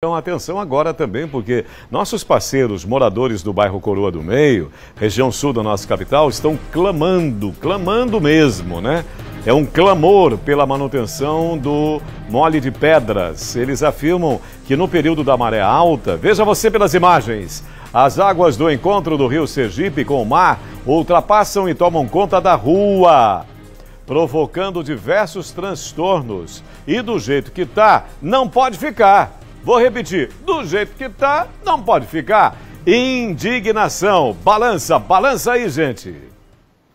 Então, atenção agora também, porque nossos parceiros moradores do bairro Coroa do Meio, região sul da nossa capital, estão clamando, clamando mesmo, né? É um clamor pela manutenção do mole de pedras. Eles afirmam que no período da maré alta, veja você pelas imagens, as águas do encontro do rio Sergipe com o mar ultrapassam e tomam conta da rua provocando diversos transtornos. E do jeito que está, não pode ficar. Vou repetir, do jeito que tá, não pode ficar. Indignação. Balança, balança aí, gente.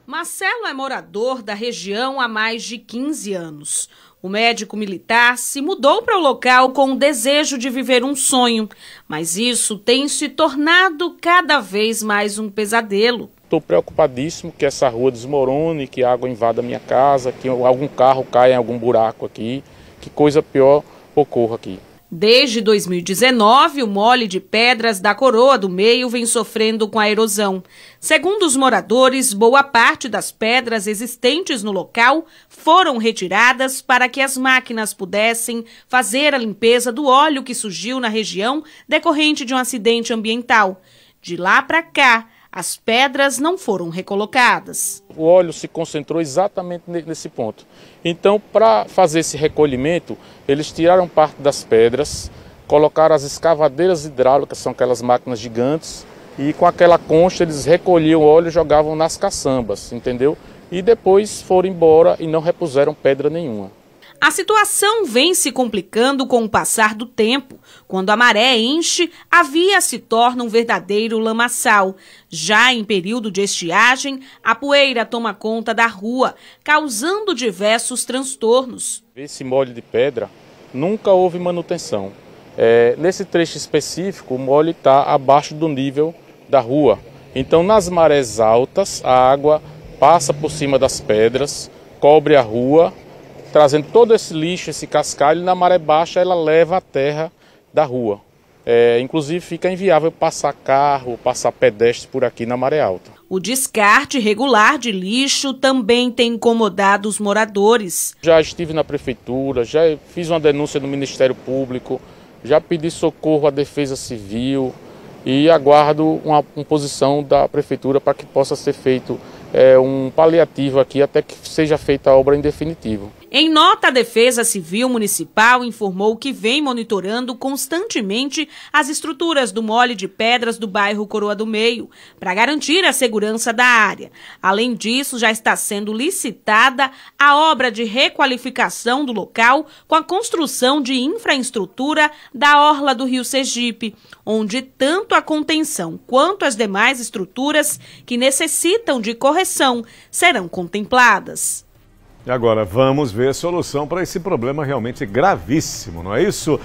Marcelo é morador da região há mais de 15 anos. O médico militar se mudou para o local com o desejo de viver um sonho, mas isso tem se tornado cada vez mais um pesadelo. Estou preocupadíssimo que essa rua desmorone, que a água invada a minha casa, que algum carro caia em algum buraco aqui, que coisa pior ocorra aqui. Desde 2019, o mole de pedras da Coroa do Meio vem sofrendo com a erosão. Segundo os moradores, boa parte das pedras existentes no local foram retiradas para que as máquinas pudessem fazer a limpeza do óleo que surgiu na região decorrente de um acidente ambiental. De lá para cá, as pedras não foram recolocadas. O óleo se concentrou exatamente nesse ponto. Então, para fazer esse recolhimento, eles tiraram parte das pedras, colocaram as escavadeiras hidráulicas, são aquelas máquinas gigantes, e com aquela concha eles recolhiam o óleo e jogavam nas caçambas, entendeu? E depois foram embora e não repuseram pedra nenhuma. A situação vem se complicando com o passar do tempo. Quando a maré enche, a via se torna um verdadeiro lamaçal. Já em período de estiagem, a poeira toma conta da rua, causando diversos transtornos. Esse molho de pedra nunca houve manutenção. É, nesse trecho específico, o molho está abaixo do nível da rua. Então, nas marés altas, a água passa por cima das pedras, cobre a rua trazendo todo esse lixo, esse cascalho, na maré baixa ela leva a terra da rua. É, inclusive fica inviável passar carro, passar pedestre por aqui na maré alta. O descarte regular de lixo também tem incomodado os moradores. Já estive na prefeitura, já fiz uma denúncia no Ministério Público, já pedi socorro à Defesa Civil e aguardo uma, posição da prefeitura para que possa ser feito é, um paliativo aqui até que seja feita a obra em definitivo. Em nota, a Defesa Civil Municipal informou que vem monitorando constantemente as estruturas do mole de pedras do bairro Coroa do Meio, para garantir a segurança da área. Além disso, já está sendo licitada a obra de requalificação do local com a construção de infraestrutura da Orla do Rio Sergipe, onde tanto a contenção quanto as demais estruturas que necessitam de correção serão contempladas. E agora vamos ver a solução para esse problema realmente gravíssimo, não é isso?